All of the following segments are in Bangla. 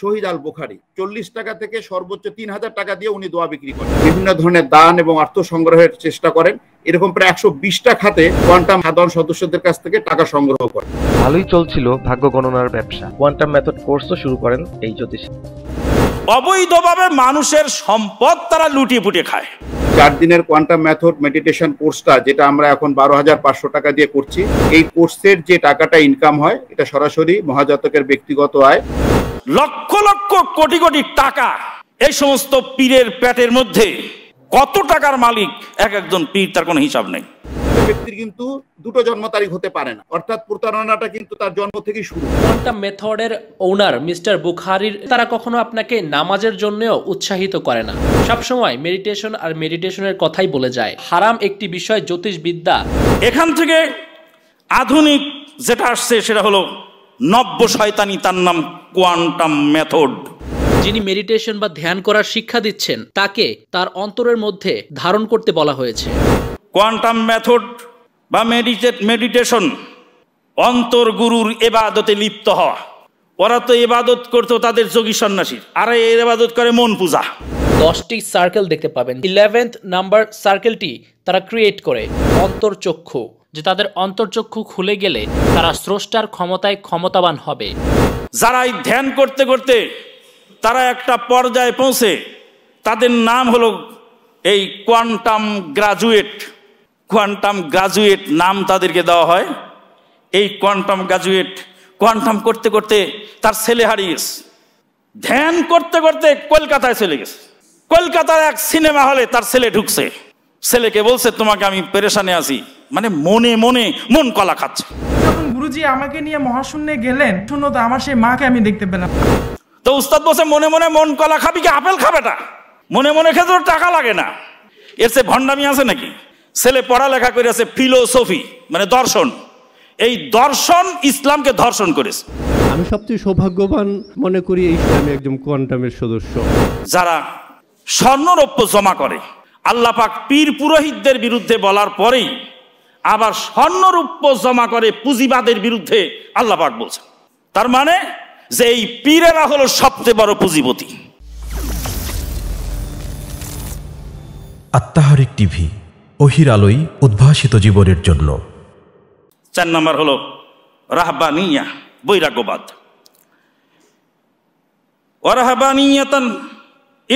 শহীদ আল বুখারি চল্লিশ টাকা থেকে সর্বোচ্চ তিন হাজার টাকা দিয়ে উনি দোয়া বিক্রি করেন বিভিন্ন ধরনের দান এবং আর্থ সংগ্রহের চেষ্টা করেন এরকম প্রায় একশো বিশটা খাতে কোয়ান্টাম সাধারণ সদস্যদের কাছ থেকে টাকা সংগ্রহ করেন ভালোই চলছিল ভাগ্য গণনার ব্যবসা কোয়ান্টাম মেথড কোর্সও শুরু করেন এই জ্যোতিষ অবৈধভাবে মানুষের সম্পদ তারা লুটিয়ে পুটিয়ে খায় চার দিনের কোয়ান্টাম মেথড মেডিটেশন কোর্সটা যেটা আমরা এখন বারো হাজার পাঁচশো টাকা দিয়ে করছি এই কোর্সের যে টাকাটা ইনকাম হয় এটা সরাসরি মহাজাতকের ব্যক্তিগত আয় লক্ষ লক্ষ কোটি কোটি টাকা এই সমস্ত পীরের প্যাটের মধ্যে কত টাকার মালিক এক একজন পীর তার কোনো হিসাব নেই ব্যক্তির কিন্তু দুটো জন্ম তারিখ হতে পারে না অর্থাৎ প্রতারণাটা কিন্তু তার জন্ম থেকে শুরু কোয়ান্টাম মেথডের ওনার মিস্টার বুখারির তারা কখনো আপনাকে নামাজের জন্যও উৎসাহিত করে না সব সময় মেডিটেশন আর মেডিটেশনের কথাই বলে যায় হারাম একটি বিষয় জ্যোতিষবিদ্যা এখান থেকে আধুনিক যেটা আসছে সেটা হলো নব্য শয়তানি তার নাম কোয়ান্টাম মেথড যিনি মেডিটেশন বা ধ্যান করার শিক্ষা দিচ্ছেন তাকে তার অন্তরের মধ্যে ধারণ করতে বলা হয়েছে কোয়ান্টাম মেথড বা মেডিটেট মেডিটেশন অন্তর গুরুর এবাদতে লিপ্ত হওয়া ওরা তো এবাদত করতো তাদের যোগী সন্ন্যাসীর আর এর এবাদত করে মন পূজা দশটি সার্কেল দেখতে পাবেন ইলেভেন্থ নাম্বার সার্কেলটি তারা ক্রিয়েট করে অন্তর্চক্ষু যে তাদের অন্তর্চক্ষু খুলে গেলে তারা স্রষ্টার ক্ষমতায় ক্ষমতাবান হবে যারা এই ধ্যান করতে করতে তারা একটা পর্যায়ে পৌঁছে তাদের নাম হলো এই কোয়ান্টাম গ্রাজুয়েট কোয়ান্টাম গ্রাজুয়েট নাম তাদেরকে দেওয়া হয় এই কোয়ান্টাম গ্রাজুয়েট কোয়ান্টাম করতে করতে তার ছেলে হারিয়ে গেছে ধ্যান করতে করতে কলকাতায় চলে গেছে কলকাতার এক সিনেমা হলে তার ছেলে ঢুকছে ছেলেকে বলছে তোমাকে আমি পেরেশানে আছি মানে মনে মনে মন কলা খাচ্ছে যখন গুরুজি আমাকে নিয়ে মহাশূন্যে গেলেন তো আমার সেই মাকে আমি দেখতে পেলাম তো উস্তাদ বসে মনে মনে মন কলা খাবি কি আপেল খাবেটা মনে মনে খেতে টাকা লাগে না এর সে ভণ্ডামি আছে নাকি ছেলে পড়ালেখা করেছে ফিলোসফি মানে দর্শন এই দর্শন ইসলামকে ধর্ষণ করেছে আমি সবচেয়ে সৌভাগ্যবান মনে করি এই আমি একজন কোয়ান্টামের সদস্য যারা স্বর্ণরৌপ্য জমা করে আল্লাহ পাক পীর পুরোহিতদের বিরুদ্ধে বলার পরেই আবার স্বর্ণরূপ্য জমা করে পুঁজিবাদের বিরুদ্ধে আল্লাহ পাক তার মানে যে এই পীরেরা হলো সবচেয়ে বড় পুঁজিপতি আত্মাহারিক টিভি অহির আলোই উদ্ভাসিত জীবনের জন্য চার নম্বর হলো রাহবানিয়া বৈরাগ্যবাদ ওরাহবানিয়াতন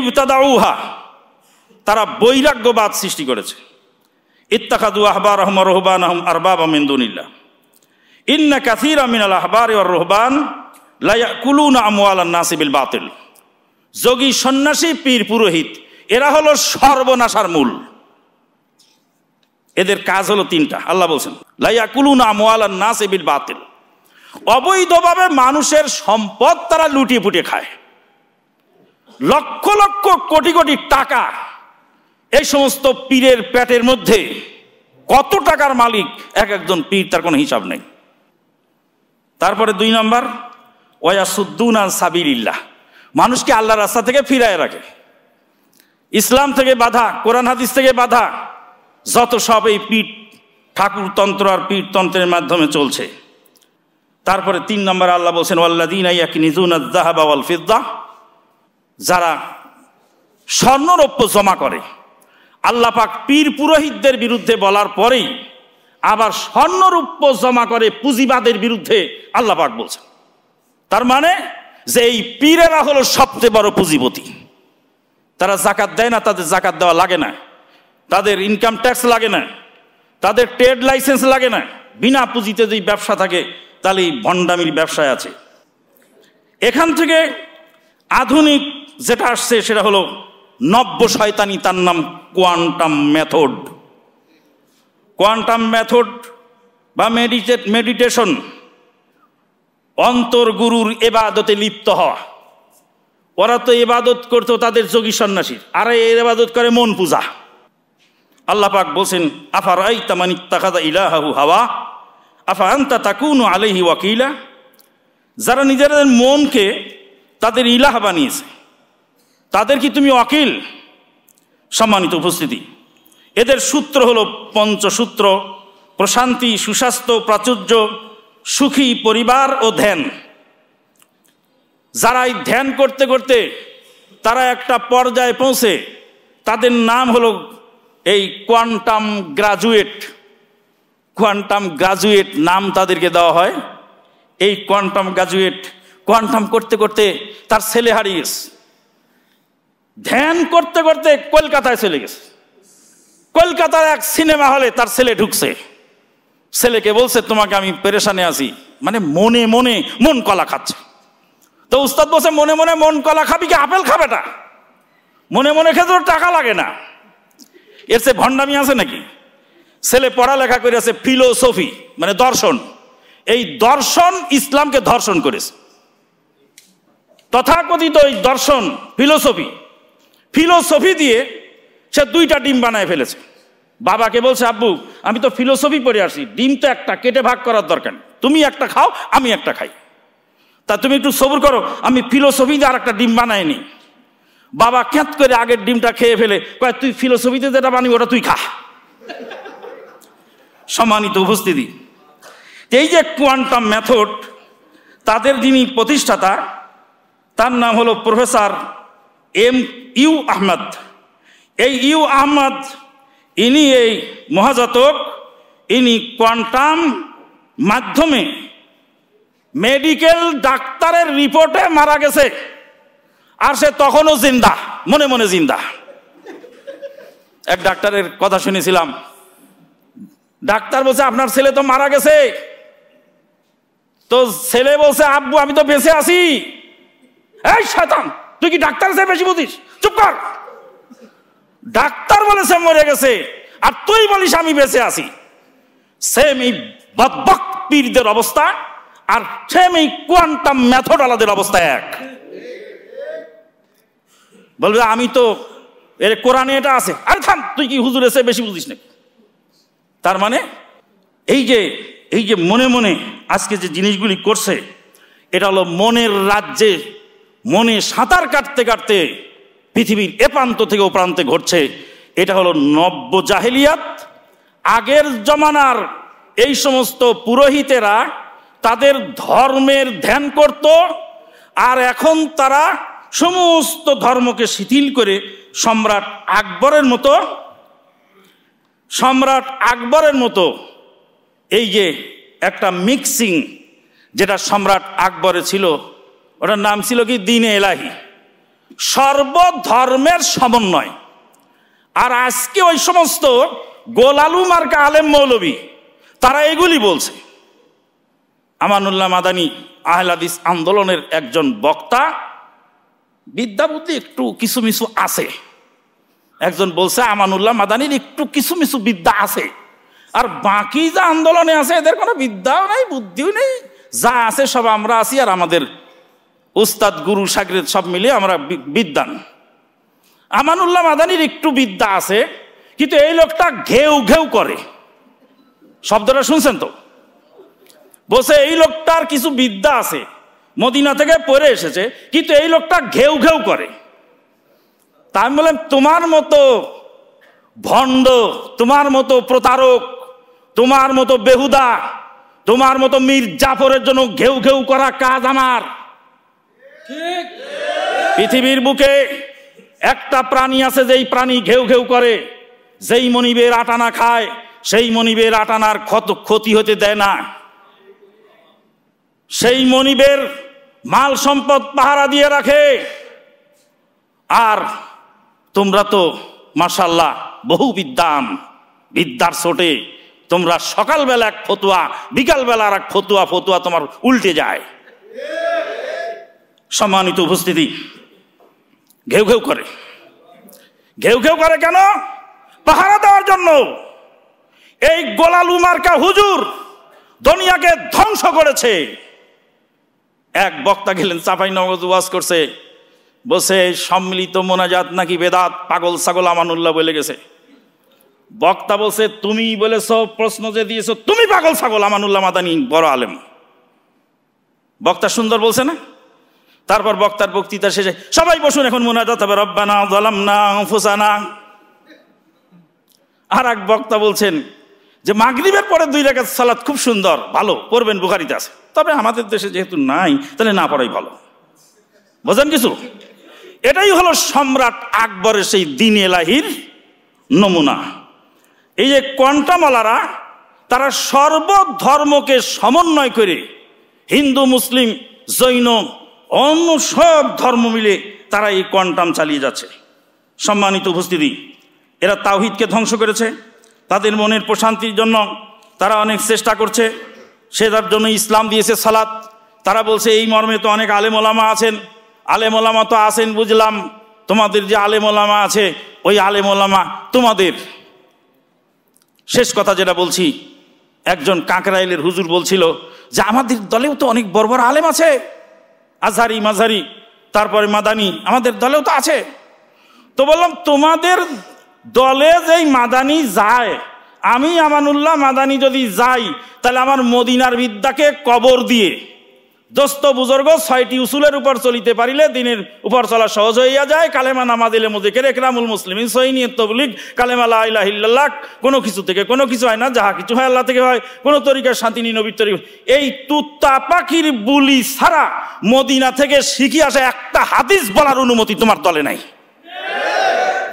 ইবতাদাউহা তারা বৈরাগ্যবাদ সৃষ্টি করেছে ইত্তাকাদু আহবা রহম রহবান আহম আরবাব আমিন্দুনিল্লা ইন্না কাসির আমিন আল আহবার রহবান লায়াকুলুন আমওয়াল নাসিবিল বাতিল যোগী সন্ন্যাসী পীর পুরোহিত এরা হলো সর্বনাশার মূল এদের কাজ হলো তিনটা আল্লাহ বলছেন লাইয়াকুলুন নাস বাতিল অবৈধভাবে মানুষের সম্পদ তারা লুটিয়ে পুটিয়ে খায় লক্ষ লক্ষ কোটি কোটি টাকা এই সমস্ত পীরের প্যাটের মধ্যে কত টাকার মালিক এক একজন পীর তার কোনো হিসাব নেই তারপরে দুই নম্বর ওয়াসুদ্দুন আর সাবিল্লাহ মানুষকে আল্লাহ রাস্তা থেকে ফিরায় রাখে ইসলাম থেকে বাধা কোরআন হাদিস থেকে বাধা যত সব এই পীঠ ঠাকুরতন্ত্র আর পীঠতন্ত্রের মাধ্যমে চলছে তারপরে তিন নম্বর আল্লাহ বলছেন আল্লাদিন দিন নিজুন জাহাবা ওয়াল ফিদ্দা যারা স্বর্ণরৌপ্য জমা করে আল্লাহ পাক পীর পুরোহিতদের বিরুদ্ধে বলার পরেই আবার স্বর্ণরূপ্য জমা করে পুঁজিবাদের বিরুদ্ধে আল্লাহ পাক বলছেন তার মানে যে এই পীরেরা হলো সবচেয়ে বড় পুঁজিপতি তারা জাকাত দেয় না তাদের জাকাত দেওয়া লাগে না তাদের ইনকাম ট্যাক্স লাগে না তাদের ট্রেড লাইসেন্স লাগে না বিনা পুঁজিতে যদি ব্যবসা থাকে তাহলে ভণ্ডামির ব্যবসায় আছে এখান থেকে আধুনিক যেটা আসছে সেটা হলো নব্য শয়তানি তার নাম কোয়ান্টাম মেথড কোয়ান্টাম মেথড বা মেডিটেট মেডিটেশন অন্তর গুরুর এবাদতে লিপ্ত হওয়া ওরা তো এবাদত করতো তাদের যোগী সন্ন্যাসীর আর এর এবাদত করে মন পূজা আল্লাহ পাক বলছেন আফারাই তামানি তাকাদা ইলাহাহু হাওয়া আফা আন্তা তাকুনু আলহি ওয়াকিলা যারা নিজেদের মনকে তাদের ইলাহ বানিয়েছে তাদের কি তুমি অকিল সম্মানিত উপস্থিতি এদের সূত্র হলো পঞ্চসূত্র প্রশান্তি সুস্বাস্থ্য প্রাচুর্য সুখী পরিবার ও ধ্যান যারা এই ধ্যান করতে করতে তারা একটা পর্যায়ে পৌঁছে তাদের নাম হলো এই কোয়ান্টাম গ্রাজুয়েট কোয়ান্টাম গ্রাজুয়েট নাম তাদেরকে দেওয়া হয় এই কোয়ান্টাম গ্রাজুয়েট কোয়ান্টাম করতে করতে তার ছেলে হারিয়ে গেছে ধ্যান করতে করতে কলকাতায় চলে গেছে কলকাতার এক সিনেমা হলে তার ছেলে ঢুকছে ছেলেকে বলছে তোমাকে আমি পেরেশানে আছি মানে মনে মনে মন কলা খাচ্ছে তো উস্তাদ বলছে মনে মনে মন কলা খাবি কি আপেল খাবেটা মনে মনে খেতে টাকা লাগে না এর সে ভণ্ডামি আছে নাকি ছেলে পড়ালেখা করে আছে ফিলোসফি মানে দর্শন এই দর্শন ইসলামকে ধর্ষণ করেছে তথাকথিত এই দর্শন ফিলোসফি ফিলোসফি দিয়ে সে দুইটা ডিম বানায় ফেলেছে বাবাকে বলছে আব্বু আমি তো ফিলোসফি পড়ে আসি ডিম তো একটা কেটে ভাগ করার দরকার তুমি একটা খাও আমি একটা খাই তা তুমি একটু সবুর করো আমি ফিলোসফি দিয়ে আর একটা ডিম নিই বাবা ক্যাঁত করে আগের ডিমটা খেয়ে ফেলে কয় তুই ফিলোসফিতে যেটা বানি ওটা তুই খা সম্মানিত উপস্থিতি এই যে কোয়ান্টাম মেথড তাদের যিনি প্রতিষ্ঠাতা তার নাম হলো প্রফেসর এম ইউ আহমদ এই ইউ আহমদ ইনি এই মহাজাতক ইনি কোয়ান্টাম মাধ্যমে মেডিকেল ডাক্তারের রিপোর্টে মারা গেছে আর সে তখনও জিন্দা মনে মনে জিন্দা এক ডাক্তারের কথা শুনেছিলাম ডাক্তার বলছে আপনার ছেলে তো মারা গেছে তো ছেলে বলছে আব্বু আমি তো বেঁচে আছি এই শয়তান তুই কি ডাক্তার সে বেশি বুঝিস চুপ কর ডাক্তার বলেছে মরে গেছে আর তুই বলিস আমি বেঁচে আছি সেম এই বদবক পীরদের অবস্থা আর সেম এই কোয়ান্টাম মেথড আলাদের অবস্থা এক বলবে আমি তো এর কোরআনে এটা আছে আরে থাম তুই কি হুজুর এসে বেশি বুঝিস নাকি তার মানে এই যে এই যে মনে মনে আজকে যে জিনিসগুলি করছে এটা হলো মনের রাজ্যে মনে সাঁতার কাটতে কাটতে পৃথিবীর এ প্রান্ত থেকে ও প্রান্তে ঘটছে এটা হলো নব্য জাহেলিয়াত আগের জমানার এই সমস্ত পুরোহিতেরা তাদের ধর্মের ধ্যান করত আর এখন তারা সমস্ত ধর্মকে শিথিল করে সম্রাট আকবরের মতো সম্রাট আকবরের মতো এই যে একটা মিক্সিং যেটা সম্রাট আকবরে ছিল ওটার নাম ছিল কি দিনে এলাহি সর্বধর্মের সমন্বয় আর আজকে ওই সমস্ত গোলালু মার্কা আলেম মৌলবী তারা এগুলি বলছে আমানুল্লাহ মাদানী আহলাদিস আন্দোলনের একজন বক্তা বিদ্যা বুদ্ধি একটু কিছু মিছু আছে একজন বলছে আমানুল্লাহ মাদানির একটু কিছু মিছু বিদ্যা আছে আর বাকি যা আন্দোলনে আছে এদের কোনো বিদ্যাও নেই বুদ্ধিও নেই যা আছে সব আমরা আছি আর আমাদের উস্তাদ গুরু সাগরেদ সব মিলিয়ে আমরা বিদ্যান আমানুল্লাহ মাদানির একটু বিদ্যা আছে কিন্তু এই লোকটা ঘেউ ঘেউ করে শব্দটা শুনছেন তো বসে এই লোকটার কিছু বিদ্যা আছে মদিনা থেকে পরে এসেছে কিন্তু এই লোকটা ঘেউ ঘেউ করে তা আমি বললাম তোমার মতো ভণ্ড তোমার মতো প্রতারক তোমার মতো বেহুদা তোমার মতো মীর জাফরের জন্য ঘেউ ঘেউ করা কাজ আমার পৃথিবীর বুকে একটা প্রাণী আছে যেই প্রাণী ঘেউ ঘেউ করে যেই মনিবের আটানা খায় সেই মনিবের আটানার ক্ষত ক্ষতি হতে দেয় না সেই মনিবের মাল সম্পদ পাহারা দিয়ে রাখে আর তোমরা তো মাসাল্লাহ বহু বিদ্যান বিদ্যার সোটে তোমরা সকালবেলা এক ফতুয়া বিকালবেলা আর এক ফতুয়া ফতুয়া তোমার উল্টে যায় সম্মানিত উপস্থিতি ঘেউ ঘেউ করে ঘেউ ঘেউ করে কেন পাহারা দেওয়ার জন্য এই উমার কা হুজুর দুনিয়াকে ধ্বংস করেছে এক বক্তা গেলেন চাপাই নগজ ওয়াজ করছে বসে সম্মিলিত মোনাজাত নাকি বেদাত পাগল ছাগল আমানুল্লাহ বলে গেছে বক্তা বলছে তুমি বলেছ প্রশ্ন যে দিয়েছ তুমি পাগল ছাগল আমানুল্লাহ মাদানি বড় আলেম বক্তা সুন্দর বলছে না তারপর বক্তার বক্তৃতা শেষে সবাই বসুন এখন মোনাজাত হবে রব্বানা না ফুসানা আর এক বক্তা বলছেন যে মাগরীবের পরে দুই রেখাত সালাদ খুব সুন্দর ভালো করবেন বুখারিতে আছে তবে আমাদের দেশে যেহেতু নাই তাহলে না পড়াই ভালো বোঝেন কিছু এটাই হলো সম্রাট আকবরের সেই দিন এলাহির নমুনা এই যে কন্টামালারা তারা সর্বধর্মকে সমন্বয় করে হিন্দু মুসলিম জৈন অন্য সব ধর্ম মিলে তারা এই কোয়ান্টাম চালিয়ে যাচ্ছে সম্মানিত উপস্থিতি এরা তাওহিদকে ধ্বংস করেছে তাদের মনের প্রশান্তির জন্য তারা অনেক চেষ্টা করছে সে তার জন্য ইসলাম দিয়েছে সালাত তারা বলছে এই মর্মে তো অনেক আলেমলামা আছেন আলেমলামা তো আছেন বুঝলাম তোমাদের যে আলেমলামা আছে ওই আলেমলামা তোমাদের শেষ কথা যেটা বলছি একজন কাঁকড়াইলের হুজুর বলছিল যে আমাদের দলেও তো অনেক বড় বড় আলেম আছে আজহারি মাঝারি তারপরে মাদানি আমাদের দলেও তো আছে তো বললাম তোমাদের দলে যেই মাদানি যায় আমি আমানুল্লাহ মাদানি যদি যাই তাহলে আমার মদিনার বিদ্যাকে কবর দিয়ে দোস্ত বুজর্গ ছয়টি উসুলের উপর চলিতে পারিলে দিনের উপর চলা সহজ হইয়া যায় কালেমা নামাজিলে মুজিকের একরামুল মুসলিমিন সহিনী তবলিক কালেমা লাহিল্লাহ কোনো কিছু থেকে কোনো কিছু হয় না যাহা কিছু হয় আল্লাহ থেকে হয় কোনো তরিকার শান্তি নি নবীর তরিক এই তুত্তা পাখির বুলি ছাড়া মদিনা থেকে শিখি আসা একটা হাদিস বলার অনুমতি তোমার দলে নাই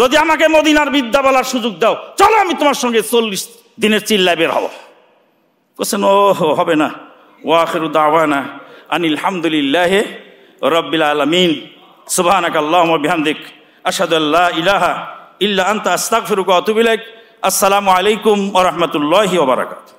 যদি আমাকে মদিনার বিদ্যা বলার সুযোগ দাও চলো আমি তোমার সঙ্গে চল্লিশ দিনের চিল্লায় বের হব বলছেন ও হবে না ওয়াখের দাওয়ানা আনিল হামদুলিল্লাহ রব্বিল আলমিন সুবাহানাক আল্লাহ বিহামদিক আসাদুল্লাহ ইলাহা ইল্লা আন্তা আস্তাক ফিরুক অতুবিলাইক আসসালামু আলাইকুম ও রহমতুল্লাহি ওবরাকাত